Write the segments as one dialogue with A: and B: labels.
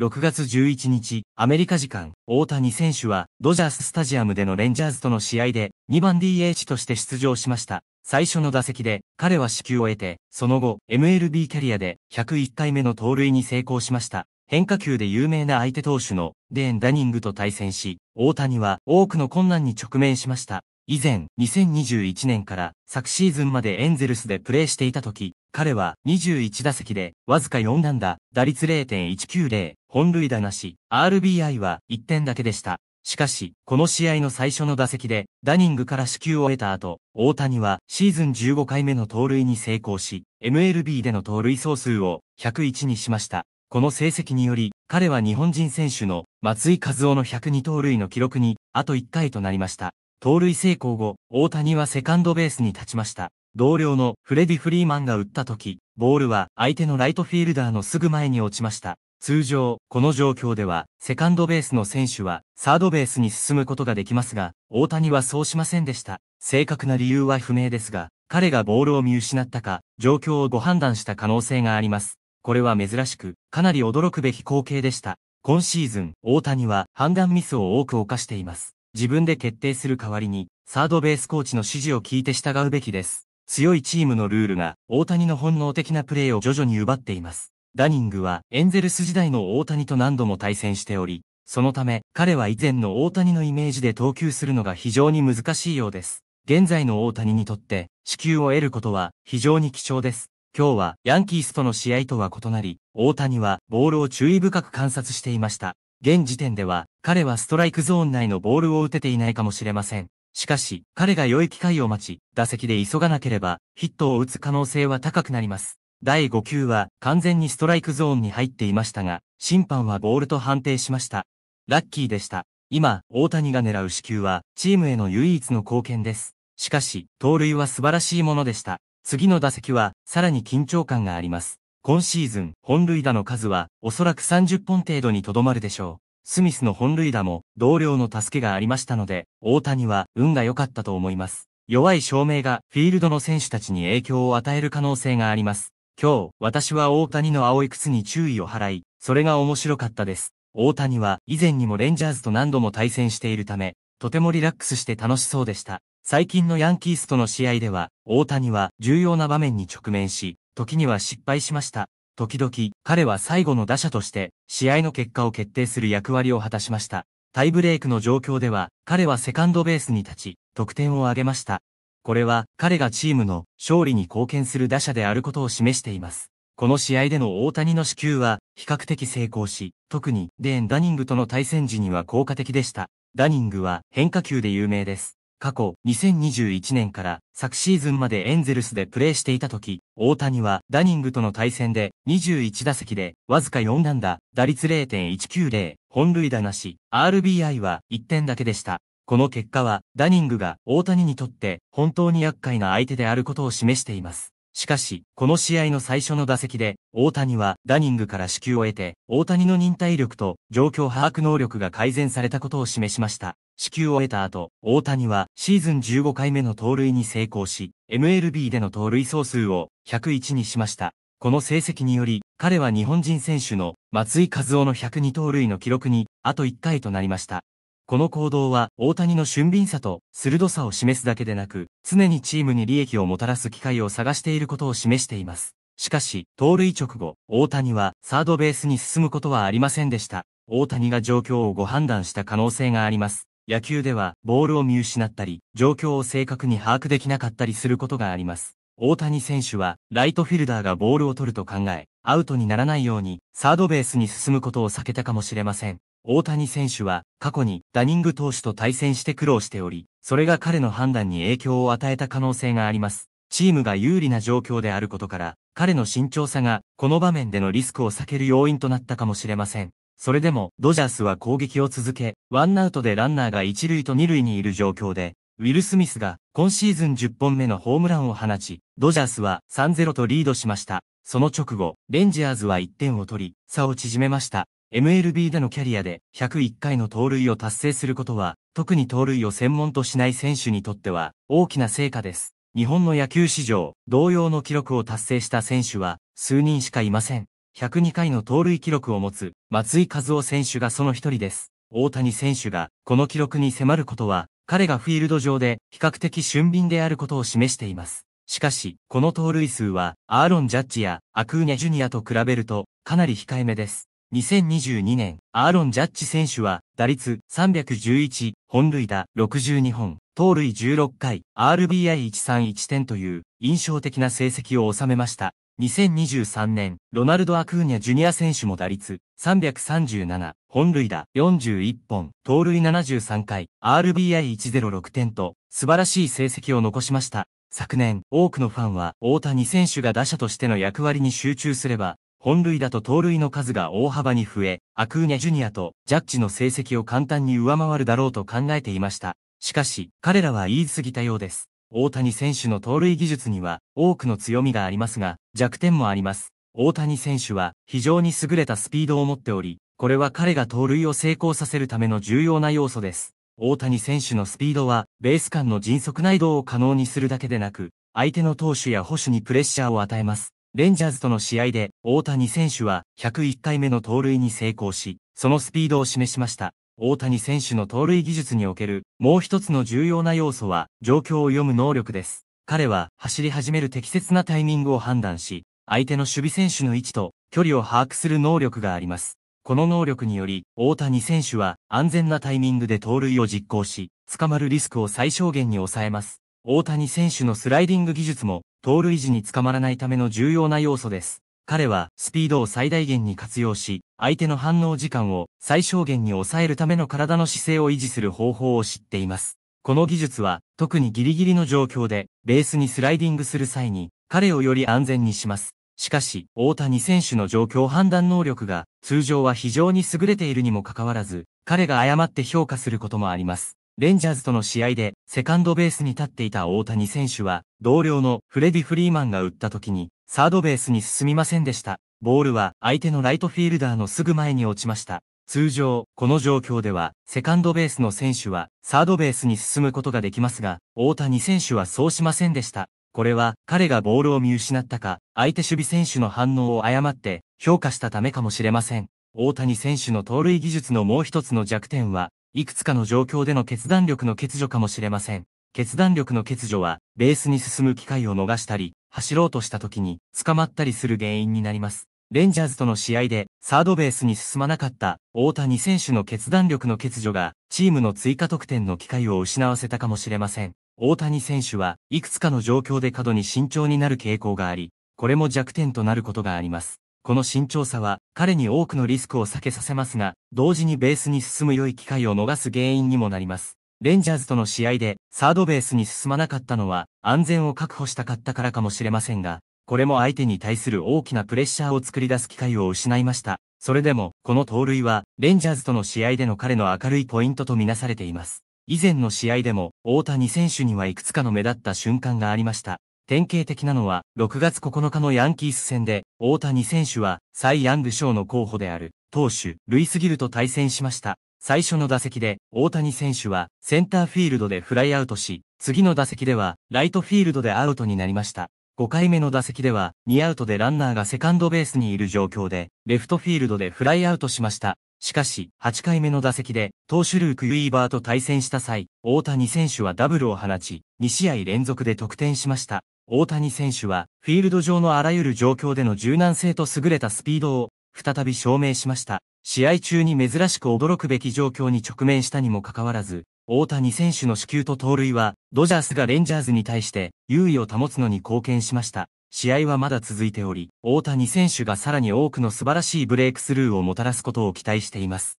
A: 6月11日、アメリカ時間、大谷選手は、ドジャーススタジアムでのレンジャーズとの試合で、2番 DH として出場しました。最初の打席で、彼は支給を得て、その後、MLB キャリアで、101回目の盗塁に成功しました。変化球で有名な相手投手の、デーン・ダニングと対戦し、大谷は、多くの困難に直面しました。以前、2021年から昨シーズンまでエンゼルスでプレーしていた時、彼は21打席で、わずか4安打、打率0.190、本塁打なし、RBI は1点だけでした。しかし、この試合の最初の打席で、ダニングから支給を得た後、大谷はシーズン15回目の盗塁に成功し、MLB での盗塁総数を101にしました。この成績により、彼は日本人選手の松井和夫の102盗塁の記録に、あと1回となりました。盗塁成功後、大谷はセカンドベースに立ちました。同僚のフレディ・フリーマンが打った時、ボールは相手のライトフィールダーのすぐ前に落ちました。通常、この状況では、セカンドベースの選手は、サードベースに進むことができますが、大谷はそうしませんでした。正確な理由は不明ですが、彼がボールを見失ったか、状況をご判断した可能性があります。これは珍しく、かなり驚くべき光景でした。今シーズン、大谷は判断ミスを多く犯しています。自分で決定する代わりに、サードベースコーチの指示を聞いて従うべきです。強いチームのルールが大谷の本能的なプレーを徐々に奪っています。ダニングはエンゼルス時代の大谷と何度も対戦しており、そのため彼は以前の大谷のイメージで投球するのが非常に難しいようです。現在の大谷にとって死球を得ることは非常に貴重です。今日はヤンキースとの試合とは異なり、大谷はボールを注意深く観察していました。現時点では彼はストライクゾーン内のボールを打てていないかもしれません。しかし、彼が良い機会を待ち、打席で急がなければ、ヒットを打つ可能性は高くなります。第5球は完全にストライクゾーンに入っていましたが、審判はボールと判定しました。ラッキーでした。今、大谷が狙う死球は、チームへの唯一の貢献です。しかし、盗塁は素晴らしいものでした。次の打席は、さらに緊張感があります。今シーズン、本塁打の数は、おそらく30本程度にとどまるでしょう。スミスの本塁打も同僚の助けがありましたので、大谷は運が良かったと思います。弱い照明がフィールドの選手たちに影響を与える可能性があります。今日、私は大谷の青い靴に注意を払い、それが面白かったです。大谷は以前にもレンジャーズと何度も対戦しているため、とてもリラックスして楽しそうでした。最近のヤンキースとの試合では、大谷は重要な場面に直面し、時には失敗しました。時々、彼は最後の打者として、試合の結果を決定する役割を果たしました。タイブレイクの状況では、彼はセカンドベースに立ち、得点を挙げました。これは、彼がチームの勝利に貢献する打者であることを示しています。この試合での大谷の支給は比較的成功し、特にデーン・ダニングとの対戦時には効果的でした。ダニングは変化球で有名です。過去2021年から昨シーズンまでエンゼルスでプレーしていた時、大谷はダニングとの対戦で21打席でわずか4安打、打率0.190、本塁打なし、RBI は1点だけでした。この結果はダニングが大谷にとって本当に厄介な相手であることを示しています。しかし、この試合の最初の打席で、大谷はダニングから支給を得て、大谷の忍耐力と状況把握能力が改善されたことを示しました。支給を得た後、大谷はシーズン15回目の盗塁に成功し、MLB での盗塁総数を101にしました。この成績により、彼は日本人選手の松井和夫の102盗塁の記録に、あと1回となりました。この行動は大谷の俊敏さと鋭さを示すだけでなく、常にチームに利益をもたらす機会を探していることを示しています。しかし、盗塁直後、大谷はサードベースに進むことはありませんでした。大谷が状況をご判断した可能性があります。野球では、ボールを見失ったり、状況を正確に把握できなかったりすることがあります。大谷選手は、ライトフィルダーがボールを取ると考え、アウトにならないように、サードベースに進むことを避けたかもしれません。大谷選手は過去にダニング投手と対戦して苦労しており、それが彼の判断に影響を与えた可能性があります。チームが有利な状況であることから、彼の慎重さがこの場面でのリスクを避ける要因となったかもしれません。それでも、ドジャースは攻撃を続け、ワンアウトでランナーが1塁と2塁にいる状況で、ウィル・スミスが今シーズン10本目のホームランを放ち、ドジャースは3-0とリードしました。その直後、レンジャーズは1点を取り、差を縮めました。MLB でのキャリアで101回の盗塁を達成することは、特に盗塁を専門としない選手にとっては大きな成果です。日本の野球史上、同様の記録を達成した選手は数人しかいません。102回の盗塁記録を持つ松井一夫選手がその一人です。大谷選手がこの記録に迫ることは、彼がフィールド上で比較的俊敏であることを示しています。しかし、この盗塁数は、アーロン・ジャッジやアクーニャ・ジュニアと比べると、かなり控えめです。2022年、アーロン・ジャッジ選手は、打率311、本塁打62本、盗塁16回、RBI131 点という印象的な成績を収めました。2023年、ロナルド・アクーニャ・ジュニア選手も打率337、本塁打41本、盗塁73回、RBI106 点と素晴らしい成績を残しました。昨年、多くのファンは大谷選手が打者としての役割に集中すれば、本塁打と盗塁の数が大幅に増え、アクーニャ・ジュニアとジャッジの成績を簡単に上回るだろうと考えていました。しかし、彼らは言い過ぎたようです。大谷選手の盗塁技術には多くの強みがありますが、弱点もあります。大谷選手は非常に優れたスピードを持っており、これは彼が盗塁を成功させるための重要な要素です。大谷選手のスピードは、ベース間の迅速な移動を可能にするだけでなく、相手の投手や捕手にプレッシャーを与えます。レンジャーズとの試合で大谷選手は101回目の盗塁に成功し、そのスピードを示しました。大谷選手の盗塁技術におけるもう一つの重要な要素は状況を読む能力です。彼は走り始める適切なタイミングを判断し、相手の守備選手の位置と距離を把握する能力があります。この能力により、大谷選手は安全なタイミングで盗塁を実行し、捕まるリスクを最小限に抑えます。大谷選手のスライディング技術も盗塁時に捕まらないための重要な要素です。彼はスピードを最大限に活用し、相手の反応時間を最小限に抑えるための体の姿勢を維持する方法を知っています。この技術は特にギリギリの状況でベースにスライディングする際に彼をより安全にします。しかし、大谷選手の状況判断能力が通常は非常に優れているにもかかわらず、彼が誤って評価することもあります。レンジャーズとの試合でセカンドベースに立っていた大谷選手は同僚のフレディ・フリーマンが打った時にサードベースに進みませんでした。ボールは相手のライトフィールダーのすぐ前に落ちました。通常、この状況では、セカンドベースの選手は、サードベースに進むことができますが、大谷選手はそうしませんでした。これは、彼がボールを見失ったか、相手守備選手の反応を誤って、評価したためかもしれません。大谷選手の盗塁技術のもう一つの弱点は、いくつかの状況での決断力の欠如かもしれません。決断力の欠如は、ベースに進む機会を逃したり、走ろうとした時に、捕まったりする原因になります。レンジャーズとの試合で、サードベースに進まなかった、大谷選手の決断力の欠如が、チームの追加得点の機会を失わせたかもしれません。大谷選手は、いくつかの状況で過度に慎重になる傾向があり、これも弱点となることがあります。この慎重さは彼に多くのリスクを避けさせますが、同時にベースに進む良い機会を逃す原因にもなります。レンジャーズとの試合でサードベースに進まなかったのは安全を確保したかったからかもしれませんが、これも相手に対する大きなプレッシャーを作り出す機会を失いました。それでも、この盗塁は、レンジャーズとの試合での彼の明るいポイントとみなされています。以前の試合でも、大谷選手にはいくつかの目立った瞬間がありました。典型的なのは、6月9日のヤンキース戦で、大谷選手は、サイ・ヤング賞の候補である、投手、ルイスギルと対戦しました。最初の打席で、大谷選手は、センターフィールドでフライアウトし、次の打席では、ライトフィールドでアウトになりました。5回目の打席では、2アウトでランナーがセカンドベースにいる状況で、レフトフィールドでフライアウトしました。しかし、8回目の打席で、投手ルーク・ユイーバーと対戦した際、大谷選手はダブルを放ち、2試合連続で得点しました。大谷選手は、フィールド上のあらゆる状況での柔軟性と優れたスピードを、再び証明しました。試合中に珍しく驚くべき状況に直面したにもかかわらず、大谷選手の死球と盗塁は、ドジャースがレンジャーズに対して優位を保つのに貢献しました。試合はまだ続いており、大谷選手がさらに多くの素晴らしいブレイクスルーをもたらすことを期待しています。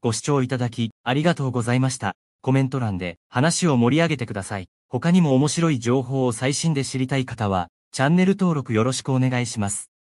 A: ご視聴いただき、ありがとうございました。コメント欄で話を盛り上げてください。他にも面白い情報を最新で知りたい方は、チャンネル登録よろしくお願いします。